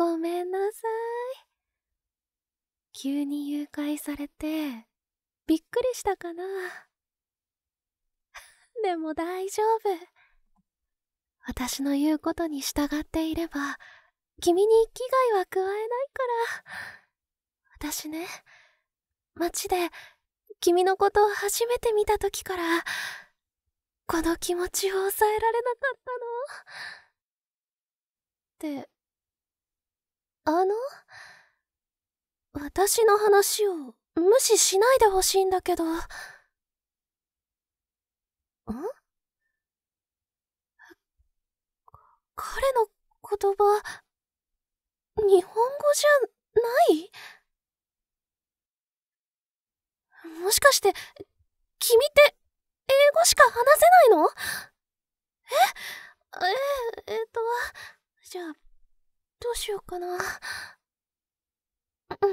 ごめんなさい急に誘拐されてびっくりしたかな でも大丈夫私の言うことに従っていれば君に危害は加えないから私ね街で君のことを初めて見た時からこの気持ちを抑えられなかったのってあの私の話を無視しないでほしいんだけど。ん彼の言葉、日本語じゃないもしかして、君って英語しか話せないのしようかな。うん。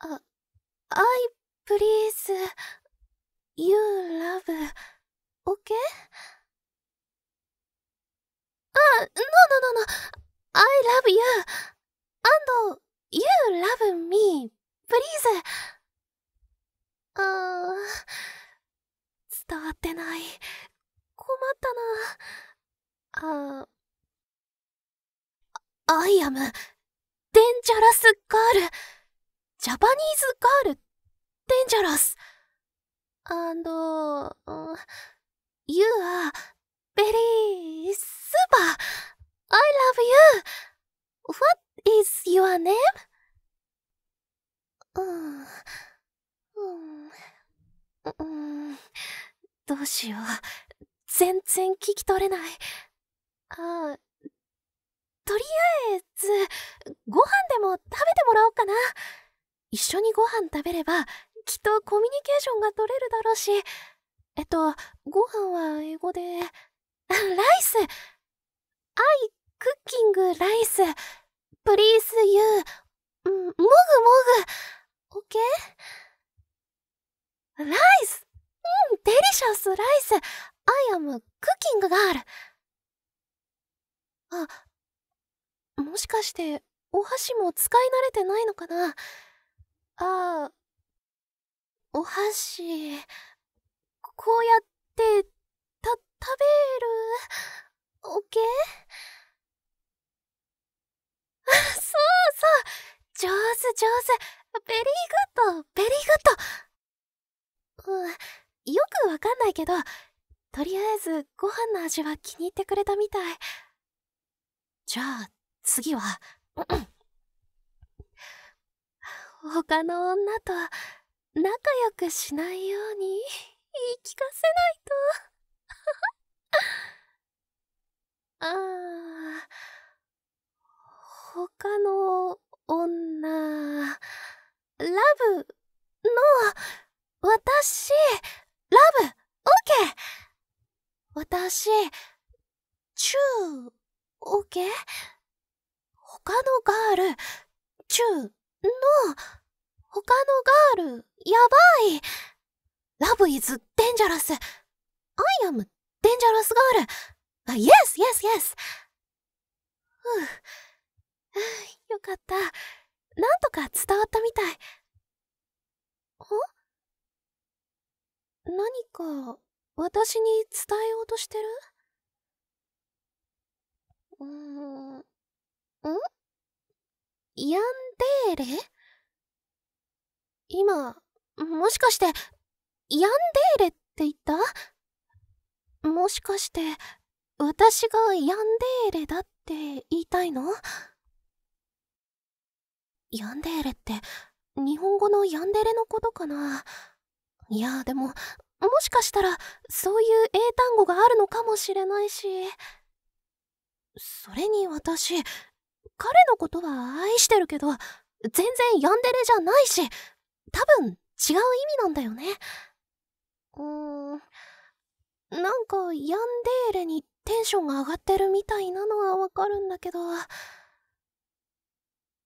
あ、I please you love okay? あ、no no no no I love you and you love me please あー伝わってない困ったなあーアイアム、デンジャラスガール、ジャパニーズガール、デンジャラス。and, you are very super. I love you. What is your name? うんうんうん、どうしよう。全然聞き取れない。ああ、とりあえず、ご飯でも食べてもらおうかな。一緒にご飯食べれば、きっとコミュニケーションが取れるだろうし。えっと、ご飯は英語で、ライスアイ、クッキング、ライス。プリース、ユー、もぐもぐ。オッケーライスうん、デリシャス、ライス。アイアム、クッキングがある。あ、もしかしてお箸も使い慣れてないのかなああお箸こうやってた食べるおけあそうそう上手上手ベリーグッドベリーグッドうんよくわかんないけどとりあえずご飯の味は気に入ってくれたみたいじゃあ次は、他の女と仲良くしないように言い聞かせないと。ああ、他の女、ラブの、私、ラブ、オッケー私、チュー、オッケー他のガール、中、の、他のガール、やばい。ラブイズデンジャラス。アイアムデンジャラスガール。あ、イエスイエスイエス。ふぅ。よかった。なんとか伝わったみたい。ん何か私に伝えようとしてるうーん。ヤンデーレ今、もしかして、ヤンデーレって言ったもしかして、私がヤンデーレだって言いたいのヤンデーレって、日本語のヤンデレのことかないや、でも、もしかしたら、そういう英単語があるのかもしれないし。それに私、彼のことは愛してるけど、全然ヤンデレじゃないし、多分違う意味なんだよね。うーん、なんかヤンデーレにテンションが上がってるみたいなのはわかるんだけど、う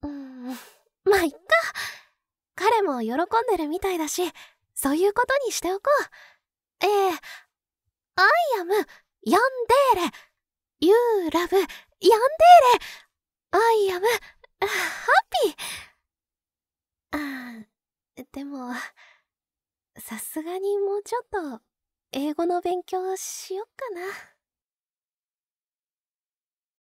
ん、まあいっか。彼も喜んでるみたいだし、そういうことにしておこう。ええー、イアム、ヤンデーレ。You love ヤンデーレ。I am happy! あでも、さすがにもうちょっと英語の勉強しよっかな。